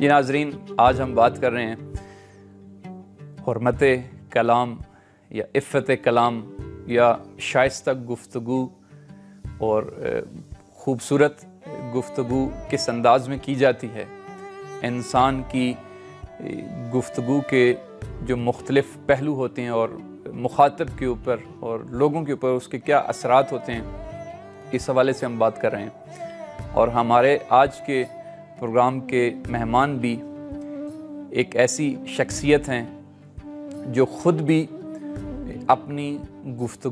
ये नाजरीन आज हम बात कर रहे हैं हरमत कलाम या इफ़त कलाम या शाइस्ता गुफ्तु और ख़ूबसूरत गुफ्तु किस अंदाज़ में की जाती है इंसान की गुफ्तु के जो मुख्तलफ़ पहलू होते हैं और मुखातब के ऊपर और लोगों के ऊपर उसके क्या असरात होते हैं इस हवाले से हम बात कर रहे हैं और हमारे आज के प्रोग्राम के मेहमान भी एक ऐसी शख्सियत हैं जो ख़ुद भी अपनी गुफ्तु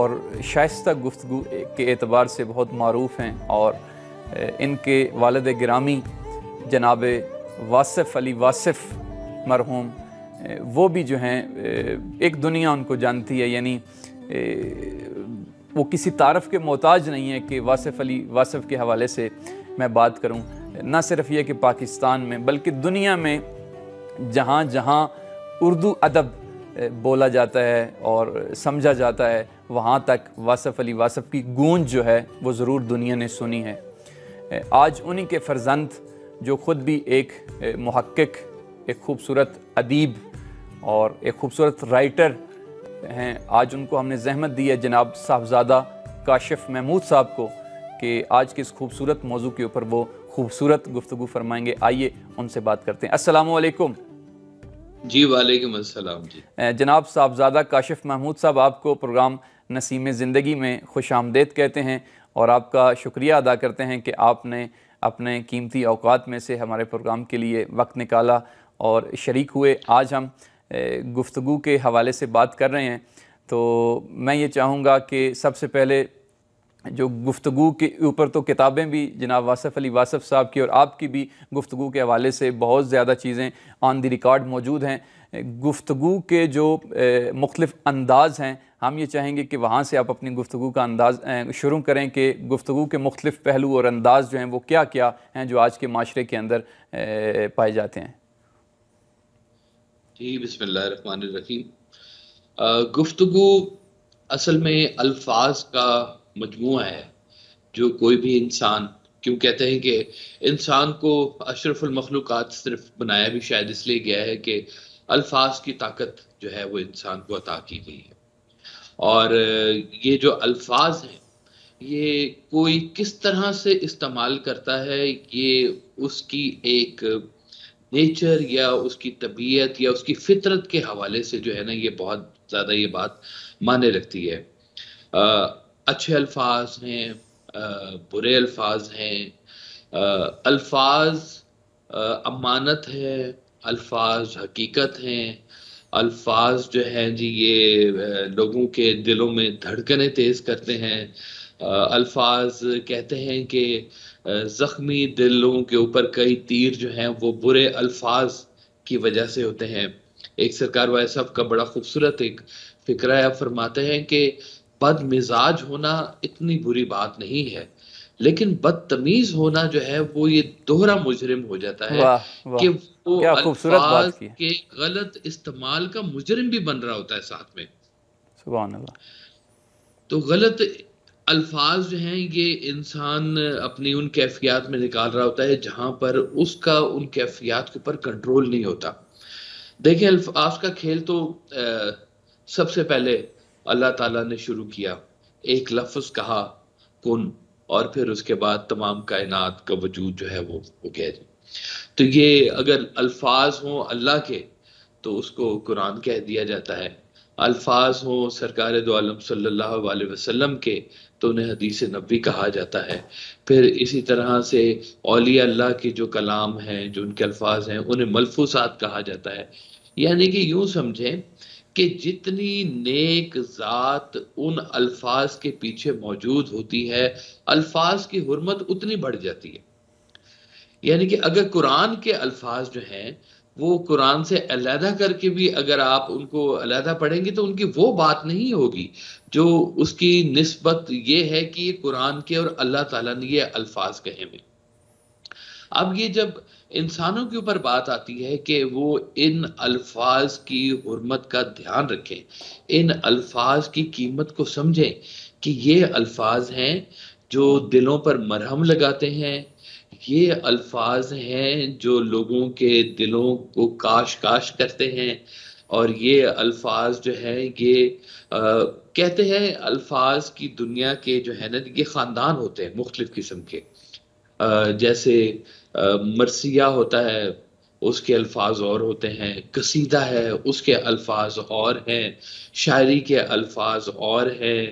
और शाइस्ता गुफ्तु के अतबार से बहुत मरूफ हैं और इनके वालद ग्रामी जनाब वासफ़ अली वासफ़ मरहूम वो भी जो हैं एक दुनिया उनको जानती है यानी वो किसी तारफ़ के मोहताज नहीं है कि वासफ़ अली वासफ़ के हवाले से मैं बात करूं न सिर्फ ये कि पाकिस्तान में बल्कि दुनिया में जहाँ जहाँ उर्दू अदब बोला जाता है और समझा जाता है वहाँ तक वासफ़ अली वासफ़ की गूंज जो है वो ज़रूर दुनिया ने सुनी है आज उन्हीं के फर्जंद जो ख़ुद भी एक महक्क एक खूबसूरत अदीब और एक खूबसूरत राइटर हैं आज उनको हमने जहमत दी है जनाब साहबजादा काशिफ महमूद साहब को कि आज के इस खूबसूरत मौजू के ऊपर वो खूबसूरत गुफ्तु फरमाएंगे आइए उनसे बात करते हैं असलकुम जी वालेकुम अस्सलाम जी जनाब साहबजादा काशिफ महमूद साहब आपको प्रोग्राम नसीम ज़िंदगी में खुश आमदेद कहते हैं और आपका शुक्रिया अदा करते हैं कि आपने अपने कीमती अवकात में से हमारे प्रोग्राम के लिए वक्त निकाला और शरीक हुए आज हम गुफ्तु के हवाले से बात कर रहे हैं तो मैं ये चाहूँगा कि सबसे पहले जो गुफ्तु के ऊपर तो किताबें भी जनाब वासफ़ अली वासफ़ साहब की और आपकी भी गुफ्तु के हवाले से बहुत ज़्यादा चीज़ें ऑन दी रिकॉर्ड मौजूद हैं गुफ्तु के जो मुख्तफ अंदाज हैं हम ये चाहेंगे कि वहाँ से आप अपनी गुफ्तु का अंदाज शुरू करें कि गुफ्तु के मुख्तफ पहलू और अंदाज जो हैं वो क्या क्या हैं जो आज के माशरे के अंदर पाए जाते हैं जी रखी गुफ्तु असल में अल्फाज का मजमू है जो कोई भी इंसान क्यों कहते हैं कि इंसान को अशरफुल मखलूक़ात सिर्फ बनाया भी शायद इसलिए गया है कि अल्फाज की ताकत जो है वो इंसान को अता की गई है और ये जो अल्फाज हैं ये कोई किस तरह से इस्तेमाल करता है ये उसकी एक नेचर या उसकी तबीयत या उसकी फितरत के हवाले से जो है ना ये बहुत ज़्यादा ये बात माने रखती है अच्छे अल्फाज हैं बुरे अल्फाज हैं अल्फाज अमानत है अल्फाज हकीकत हैं अल्फाज जो हैं जी ये लोगों के दिलों में धड़कने तेज़ करते हैं अल्फाज कहते हैं कि ज़ख्मी दिलों के ऊपर कई तीर जो हैं वो बुरे अल्फाज की वजह से होते हैं एक सरकार वाय साहब का बड़ा खूबसूरत एक फिक्र है फरमाते हैं कि बद मिजाज होना इतनी बुरी बात नहीं है लेकिन बदतमीज होना जो है वो ये दोहरा मुजरिम हो जाता है वाह, कि वो खूबसूरत के गलत इस्तेमाल का मुजरिम भी बन रहा होता है साथ में तो गलत अल्फाज जो हैं ये इंसान अपनी उन कैफियत में निकाल रहा होता है जहां पर उसका उन कैफियत के ऊपर कंट्रोल नहीं होता देखिए अल्फाज का खेल तो आ, सबसे पहले अल्लाह ताला ने शुरू किया एक लफ्ज कहा कुन और फिर उसके बाद तमाम कायनात का वजूद जो है वो वो कह रही तो ये अगर अल्फाज हों अल्लाह के तो उसको कुरान कह दिया जाता है अल्फाज हों सरकार दो आलम सल्लल्लाहु अलैहि वसल्लम के तो उन्हें हदीस नबी कहा जाता है फिर इसी तरह से अलिया अल्लाह के जो कलाम हैं जो उनके अल्फाज हैं उन्हें मलफूसात कहा जाता है यानी कि यूं समझें कि जितनी नेक ज़ात उन अल्फाज के पीछे मौजूद होती है अल्फाज की हरमत उतनी बढ़ जाती है यानी कि अगर कुरान के अल्फाज जो हैं वो कुरान से अलहदा करके भी अगर आप उनको अलहदा पढ़ेंगे तो उनकी वो बात नहीं होगी जो उसकी नस्बत ये है कि ये कुरान के और अल्लाह ताला ने ये अल्फाज कहे हुए अब ये जब इंसानों के ऊपर बात आती है कि वो इन अल्फाज की हरमत का ध्यान रखें इन अल्फाज की कीमत को समझें कि ये अल्फाज हैं जो दिलों पर मरहम लगाते हैं ये अल्फाज हैं जो लोगों के दिलों को काश काश करते हैं और ये अल्फाज जो है ये आ, कहते हैं अल्फाज की दुनिया के जो है ना ये ख़ानदान होते हैं मुख्तलिफ़ किस्म के आ, जैसे मरसिया होता है उसके अल्फाज और होते हैं कसीदा है उसके अल्फाज और हैं शायरी के अल्फाज और हैं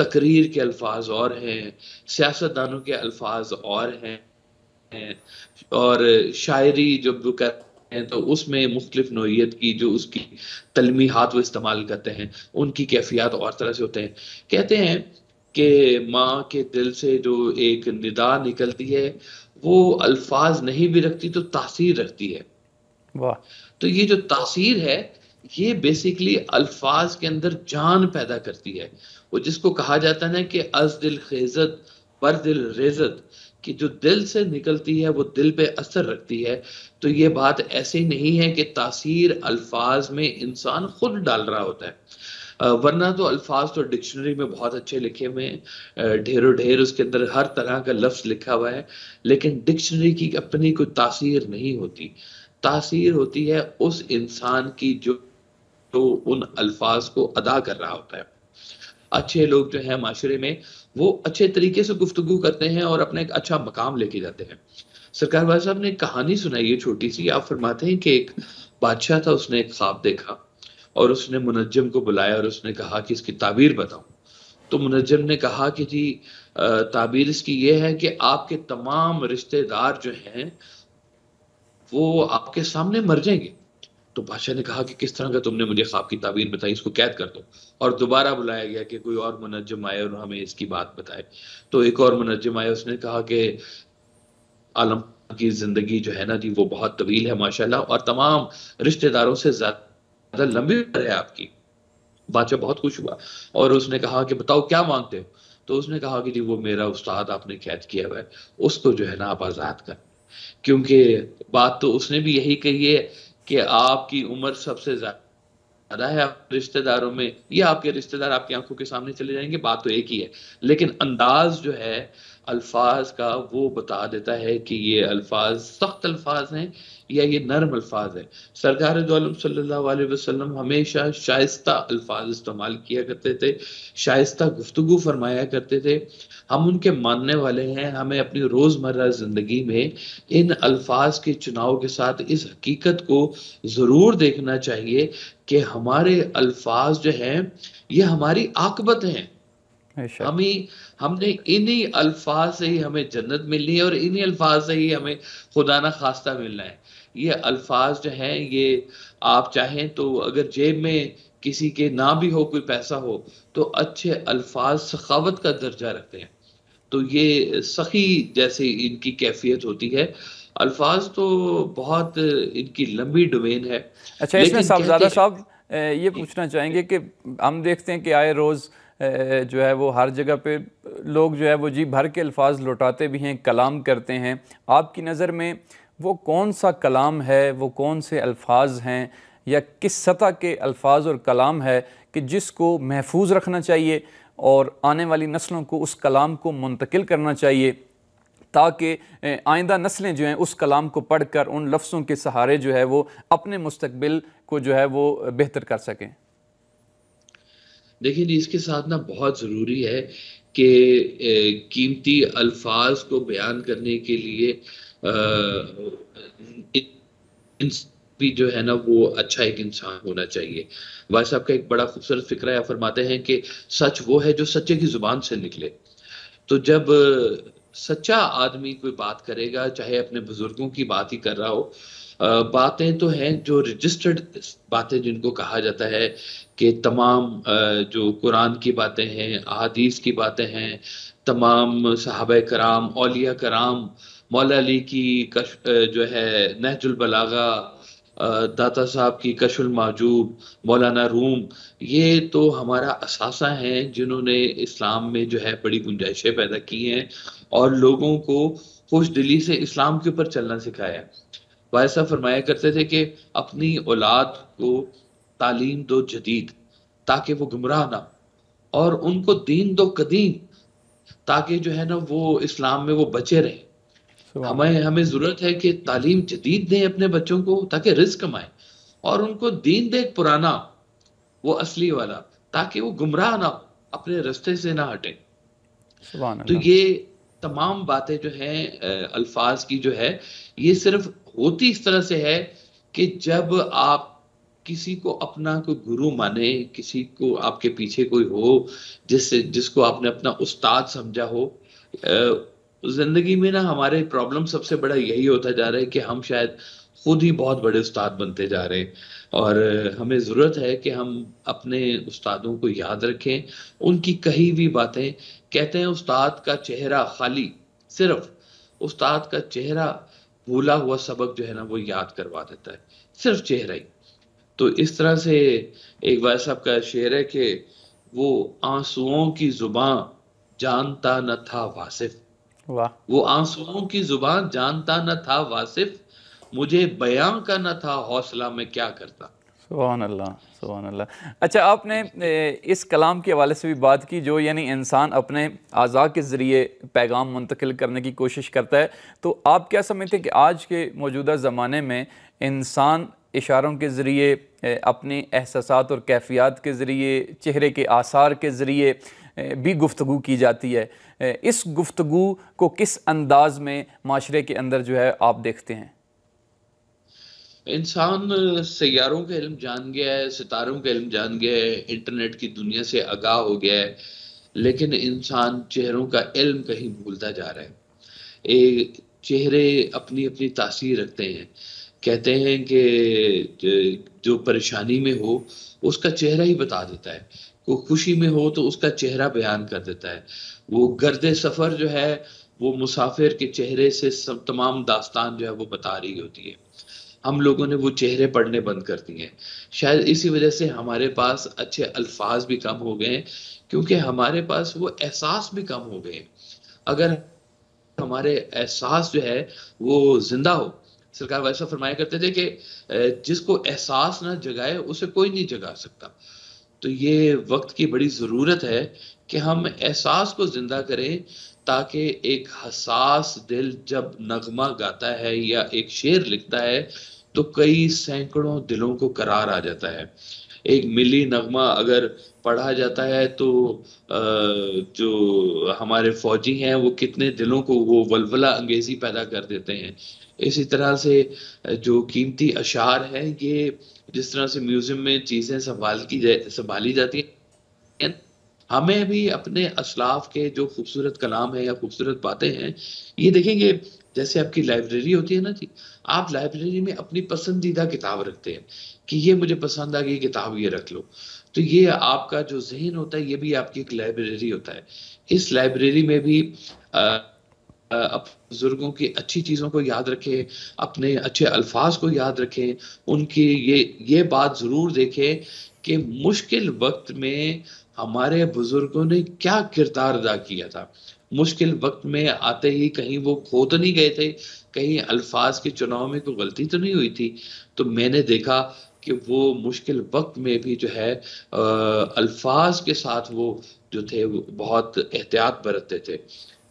तकरीर के अल्फाज और हैं सियासतदानों के अल्फाज और हैं और शायरी जब कहते हैं तो उसमें मुख्तलिफ नोयत की जो उसकी तलमी हाथ वो इस्तेमाल करते हैं उनकी कैफियत और तरह से होते हैं कहते हैं कि माँ के दिल से जो एक निदा निकलती है वो अल्फाज नहीं भी रखती तो तासीर रखती है वाह तो ये जो तासीर है ये बेसिकली अल्फाज के अंदर जान पैदा करती है वो जिसको कहा जाता है ना कि अज दिल खेजत पर दिल रेजत कि जो दिल से निकलती है वो दिल पे असर रखती है तो ये बात ऐसे नहीं है कि तासीर अल्फाज में इंसान खुद डाल रहा होता है वरना तो अल्फाज तो डिक्शनरी में बहुत अच्छे लिखे हुए हैं ढेरों ढेर उसके अंदर हर तरह का लफ्ज लिखा हुआ है लेकिन डिक्शनरी की अपनी कोई तासीर नहीं होती तासीर होती है उस इंसान की जो तो उन अल्फाज को अदा कर रहा होता है अच्छे लोग जो है माशरे में वो अच्छे तरीके से गुफ्तु करते हैं और अपना एक अच्छा मकाम लेके जाते हैं सरकार साहब ने कहानी सुनाई है छोटी सी आप फरमाते हैं कि एक बादशाह था उसने एक ख्वाब देखा और उसने मुनजम को बुलाया और उसने कहा कि इसकी ताबीर बताऊं तो मुनजम ने कहा कि जी ताबीर इसकी ये है कि आपके तमाम रिश्तेदार जो हैं वो आपके सामने मर जाएंगे तो बादशाह ने कहा कि किस तरह का तुमने मुझे ख्वाब की ताबीर बताई इसको कैद कर दो और दोबारा बुलाया गया कि कोई और मुनजम आए और हमें इसकी बात बताए तो एक और मुनजम आया उसने कहा कि आलम की जिंदगी जो है ना जी वो बहुत तवील है माशाल्लाह और तमाम रिश्तेदारों से ज्यादा ज्यादा लंबी है आपकी बादशाह बहुत खुश हुआ और उसने कहा कि बताओ क्या मांगते हो तो उसने कहा कि जी वो मेरा उस्ताद आपने कैद किया हुआ है उसको जो है ना आप आज़ाद कर क्योंकि बात तो उसने भी यही कही है कि आपकी उम्र सबसे ज़्यादा है आप रिश्तेदारों में या आपके रिश्तेदार आपकी आंखों के सामने चले जाएंगे बात तो एक ही है लेकिन अंदाज जो है अल्फाज का वो बता देता है कि ये अल्फाज सख्त अल्फाज हैं या ये नरम अल्फाज है सरकार वसल्लम हमेशा शाइस्ता अल्फाज इस्तेमाल किया करते थे शायस्ता गुफ्तु फरमाया करते थे हम उनके मानने वाले हैं हमें अपनी रोज़मर्रा ज़िंदगी में इन अल्फाज के चुनाव के साथ इस हकीकत को ज़रूर देखना चाहिए कि हमारे अल्फाज जो हैं ये हमारी आकबत हैं अच्छा। हम ही हमने इन्हीं अल्फाज से ही हमें जन्नत मिलनी है और इन्हीं अल्फाज से ही हमें खुदा ना खास्ता मिलना है ये अल्फाज जो हैं ये आप चाहें तो अगर जेब में किसी के ना भी हो कोई पैसा हो तो अच्छे अल्फाज सखावत का दर्जा रखते हैं तो ये सखी जैसे इनकी कैफियत होती है अल्फाज तो बहुत इनकी लंबी डोमेन है अच्छा इसमें साहब ये पूछना चाहेंगे कि हम देखते हैं कि आए रोज़ जो है वो हर जगह पे लोग जो है वो जी भर के अल्फाज लौटाते भी हैं कलाम करते हैं आपकी नज़र में वो कौन सा कलाम है वो कौन से अल्फाज हैं या किस सतह के अल्फाज और कलाम है कि जिसको महफूज रखना चाहिए और आने वाली नस्लों को उस कलाम को मुंतकिल करना चाहिए ताकि आइंदा नस्लें जो हैं उस कलाम को पढ़ कर उन लफ्ज़ों के सहारे जो है वो अपने मुस्तबिल को जो है वो बेहतर कर सकें जी इसके साथ ना बहुत ज़रूरी है कि कीमती अल्फाज को बयान करने के लिए भी जो है ना वो अच्छा एक इंसान होना चाहिए वाई साहब का एक बड़ा खूबसूरत फिक्र है फरमाते हैं कि सच वो है जो सच्चे की जुबान से निकले तो जब सच्चा आदमी कोई बात करेगा चाहे अपने बुजुर्गों की बात ही कर रहा हो बातें तो हैं जो रजिस्टर्ड बातें जिनको कहा जाता है कि तमाम जो कुरान की बातें हैं अदीस की बातें हैं तमाम साहब कराम अलिया कराम मौला अली की कश जो है नहजुलबलागा दाता साहब की कशुल माजूब मौलाना रूम ये तो हमारा असासा है जिन्होंने इस्लाम में जो है बड़ी गुंजाइशें पैदा की हैं और लोगों को खुश दिली से इस्लाम के ऊपर चलना सिखाया वायसा फरमाया करते थे कि अपनी औलाद को तालीम दो जदीद ताकि वो गुमराह ना और उनको दीन दो कदीम ताकि जो है ना वो इस्लाम में वो बचे रहे हमें हमें ज़रूरत है कि तालीम जदीद दें अपने बच्चों को ताकि रिस्क कमाए और उनको दीन दे पुराना वो असली वाला ताकि वो गुमराह ना अपने रस्ते से ना हटे तो ये तमाम बातें जो हैं अल्फाज की जो है ये सिर्फ होती इस तरह से है कि जब आप किसी को अपना कोई गुरु माने किसी को आपके पीछे कोई हो जिससे जिसको आपने अपना उस्ताद समझा हो जिंदगी में ना हमारे प्रॉब्लम सबसे बड़ा यही होता जा रहा है कि हम शायद खुद ही बहुत बड़े उस्ताद बनते जा रहे हैं और हमें ज़रूरत है कि हम अपने उस्तादों को याद रखें उनकी कही हुई बातें कहते हैं उस्ताद का चेहरा खाली सिर्फ उस्ताद का चेहरा भूला हुआ सबक जो है ना वो याद करवा देता है सिर्फ चेहरा ही तो इस तरह से एक वाय साहब का शेर है कि वो आंसुओं की जुबान जानता न था वासिफ वाह वो आंसुओं की जुबान जानता न था वासिफ मुझे बयां का न था हौसला में क्या करता सुबहान अल्लाह सुबहान अल्लाह अच्छा आपने इस कलाम के हवाले से भी बात की जो यानी इंसान अपने अज़ा के ज़रिए पैगाम मुंतकिल करने की कोशिश करता है तो आप क्या समझते हैं कि आज के मौजूदा ज़माने में इंसान इशारों के ज़रिए अपने एहसास और कैफियात के ज़रिए चेहरे के आसार के ज़रिए भी गुफ्तु की जाती है इस गुफ्तु को किस अंदाज़ में माशरे के अंदर जो है आप देखते हैं इंसान सैारों का इलम जान गया है सितारों का इलम जान गया है इंटरनेट की दुनिया से आगाह हो गया है लेकिन इंसान चेहरों का इलम कहीं भूलता जा रहा है एक चेहरे अपनी अपनी तासीर रखते हैं कहते हैं कि जो परेशानी में हो उसका चेहरा ही बता देता है वो खुशी में हो तो उसका चेहरा बयान कर देता है वो गर्द सफ़र जो है वो मुसाफिर के चेहरे से सब तमाम दास्तान जो है वो बता रही होती है हम लोगों ने वो चेहरे पढ़ने बंद कर दिए हैं शायद इसी वजह से हमारे पास अच्छे अल्फाज भी कम हो गए हैं क्योंकि हमारे पास वो एहसास भी कम हो गए अगर हमारे एहसास जो है वो जिंदा हो सरकार वैसा फरमाया करते थे कि जिसको एहसास ना जगाए उसे कोई नहीं जगा सकता तो ये वक्त की बड़ी ज़रूरत है कि हम एहसास को ज़िंदा करें ताकि एक हसास दिल जब नगमा गाता है या एक शेर लिखता है तो कई सैकड़ों दिलों को करार आ जाता है एक मिली नगमा अगर पढ़ा जाता है तो जो हमारे फौजी हैं वो कितने दिलों को वो वलवला अंगेजी पैदा कर देते हैं इसी तरह से जो कीमती अशार है ये जिस तरह से म्यूजियम में चीज़ें संभाल की जा संभाली जाती हैं हमें भी अपने असलाफ के जो खूबसूरत कलाम है या खूबसूरत बातें हैं ये देखेंगे जैसे आपकी लाइब्रेरी होती है ना जी आप लाइब्रेरी में अपनी पसंदीदा किताब रखते हैं कि ये मुझे पसंद आ गई किताब ये रख लो तो ये आपका जो जहन होता है ये भी आपकी एक लाइब्रेरी होता है इस लाइब्रेरी में भी बुजुर्गों की अच्छी चीज़ों को याद रखें अपने अच्छे अल्फाज को याद रखें उनकी ये ये बात ज़रूर देखें कि मुश्किल वक्त में हमारे बुजुर्गों ने क्या किरदार अदा किया था मुश्किल वक्त में आते ही कहीं वो खो तो नहीं गए थे कहीं अल्फाज के चुनाव में कोई गलती तो नहीं हुई थी तो मैंने देखा कि वो मुश्किल वक्त में भी जो है अल्फाज के साथ वो जो थे वो बहुत एहतियात बरतते थे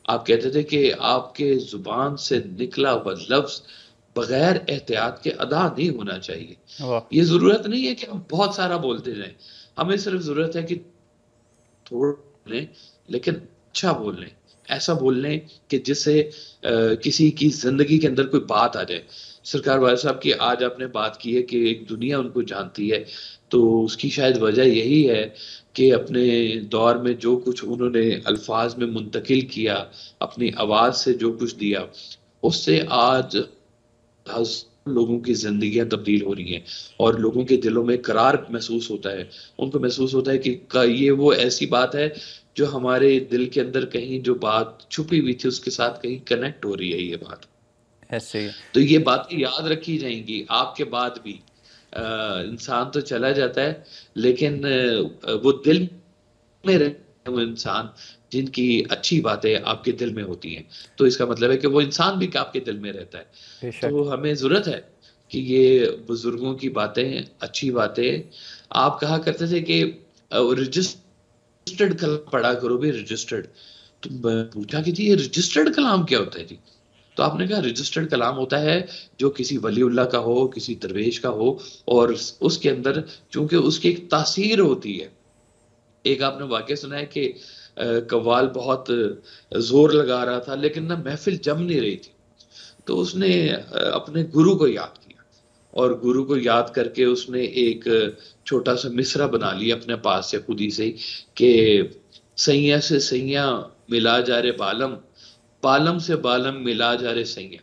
आप कहते थे कि आपके ज़ुबान से निकला हुआ लफ्ज़ बगैर एहतियात के अदा नहीं होना चाहिए ये ज़रूरत नहीं है कि हम बहुत सारा बोलते जाए हमें सिर्फ ज़रूरत है कि थोड़ा लें लेकिन अच्छा बोल लें ऐसा बोल लें कि जिससे किसी की जिंदगी के अंदर कोई बात आ जाए सरकार वाले साहब की आज आपने बात की है कि एक दुनिया उनको जानती है तो उसकी शायद वजह यही है कि अपने दौर में जो कुछ उन्होंने अल्फाज में मुंतकिल किया अपनी आवाज़ से जो कुछ दिया उससे आज लोगों की जिंदगियां तब्दील हो रही हैं और लोगों के दिलों में करार महसूस होता है उनको महसूस होता है कि ये वो ऐसी बात है जो हमारे दिल के अंदर कहीं जो बात छुपी हुई थी उसके साथ कहीं कनेक्ट हो रही है ये बात ऐसे तो ये बातें याद रखी जाएंगी आपके बाद भी इंसान तो चला जाता है लेकिन वो दिल में रहे वो इंसान जिनकी अच्छी बातें आपके दिल में होती हैं तो इसका मतलब है कि वो इंसान भी आपके दिल में रहता है तो हमें ज़रूरत है कि ये बुजुर्गों की बातें अच्छी बातें आप कहा करते थे कि रजिस्टर्ड कलाम पढ़ा करो भी रजिस्टर्ड तो पूछा कि जी ये रजिस्टर्ड कलाम क्या होता है जी तो आपने कहा रजिस्टर्ड कलाम होता है जो किसी वलीउल्ला का हो किसी दरवेश का हो और उसके अंदर चूंकि उसकी एक तासीर होती है एक आपने वाक्य सुना है कि कवाल बहुत जोर लगा रहा था लेकिन ना महफिल जम नहीं रही थी तो उसने अपने गुरु को याद किया और गुरु को याद करके उसने एक छोटा सा मिसरा बना लिया अपने पास से खुद ही से कि सैया से सैया मिला जा रहे बालम बालम से बालम मिला जा रहे सैया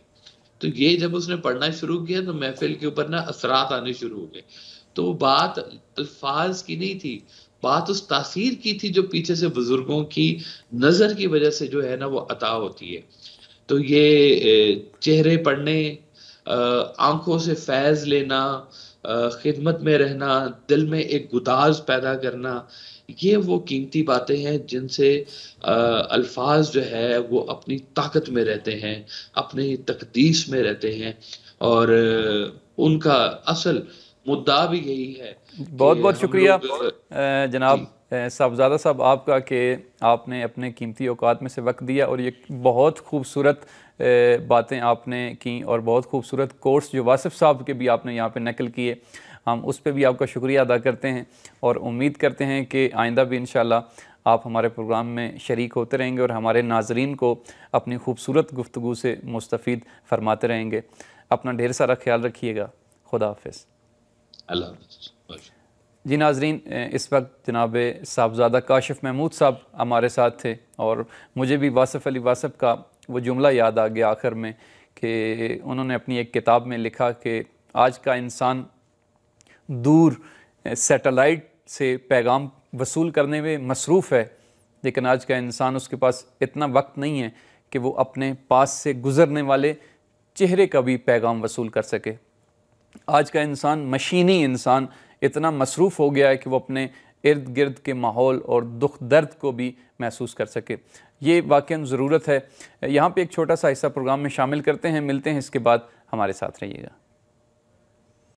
तो ये जब उसने पढ़ना शुरू किया तो महफिल के ऊपर ना असरात आने शुरू हो गए तो बात अल्फाज की नहीं थी बात उस तासीर की थी जो पीछे से बुजुर्गों की नज़र की वजह से जो है ना वो अता होती है तो ये चेहरे पढ़ने आंखों से फैज़ लेना खिदमत में रहना दिल में एक गुदाज पैदा करना ये वो कीमती बातें हैं जिनसे अल्फाज जो है वो अपनी ताकत में रहते हैं अपनी तकदीस में रहते हैं और उनका असल मुद्दा भी यही है बहुत बहुत शुक्रिया जनाब साहबजादा साहब आपका कि आपने अपने कीमती अवकात में से वक्त दिया और ये बहुत खूबसूरत बातें आपने की और बहुत खूबसूरत कोर्स जो वासिफ साहब के भी आपने यहाँ पे नकल किए हम उस पर भी आपका शुक्रिया अदा करते हैं और उम्मीद करते हैं कि आइंदा भी इन आप हमारे प्रोग्राम में शरीक होते रहेंगे और हमारे नाजरीन को अपनी खूबसूरत गुफ्तु से मुस्तफ़ फरमाते रहेंगे अपना ढेर सारा ख्याल रखिएगा खुदा हाफिज़ जी नाजरीन इस वक्त जनाब साहबजादा काशिफ महमूद साहब हमारे साथ थे और मुझे भी वासफ़ अली वासफ़ का वो जुमला याद आ गया आखिर में कि उन्होंने अपनी एक किताब में लिखा कि आज का इंसान दूर सैटेलाइट से पैगाम वसूल करने में मसरूफ़ है लेकिन आज का इंसान उसके पास इतना वक्त नहीं है कि वो अपने पास से गुज़रने वाले चेहरे का भी पैगाम वसूल कर सके आज का इंसान मशीनी इंसान इतना मसरूफ़ हो गया है कि वो अपने इर्द गिर्द के माहौल और दुख दर्द को भी महसूस कर सके ये वाक़ ज़रूरत है यहाँ पे एक छोटा सा हिस्सा प्रोग्राम में शामिल करते हैं मिलते हैं इसके बाद हमारे साथ रहिएगा